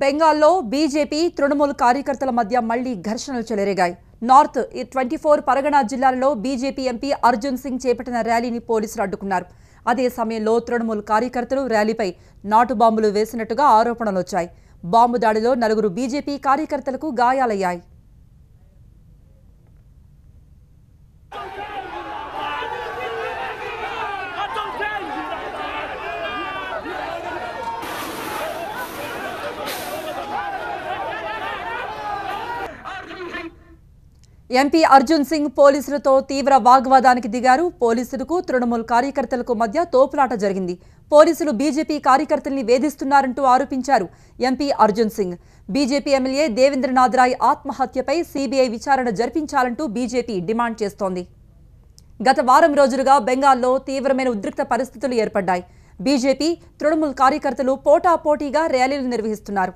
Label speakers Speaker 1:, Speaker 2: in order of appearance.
Speaker 1: బెంగాల్లో బీజేపీ తృణమూల్ కార్యకర్తల మధ్య మళ్లీ ఘర్షణలు చెలరేగాయి నార్త్ ట్వంటీ ఫోర్ పరగణా జిల్లాలలో బీజేపీ ఎంపీ అర్జున్ సింగ్ చేపట్టిన ర్యాలీని పోలీసులు అడ్డుకున్నారు అదే సమయంలో తృణమూల్ కార్యకర్తలు ర్యాలీపై నాటు బాంబులు వేసినట్టుగా ఆరోపణలు వచ్చాయి బాంబు దాడిలో నలుగురు బీజేపీ కార్యకర్తలకు గాయాలయ్యాయి ఎంపీ అర్జున్ సింగ్ పోలీసులతో తీవ్ర వాగ్వాదానికి దిగారు పోలీసులకు తృణమూల్ కార్యకర్తలకు మధ్య తోపులాట జరిగింది పోలీసులు బీజేపీ కార్యకర్తల్ని వేధిస్తున్నారంటూ ఆరోపించారు MP Arjun Singh BJP MLA Devendranath Roy ఆత్మహత్యపై సీబీఐ విచారణ జరిపించాలంటూ బీజేపీ డిమాండ్ చేస్తోంది గత వారం రోజులుగా బెంగాల్లో తీవ్రమైన ఉద్రిక్త పరిస్థితులు ఏర్పడ్డాయి బీజేపీ తృణమూల్ కార్యకర్తలు పోటాపోటీగా ర్యాలీలు నిర్వహిస్తున్నారు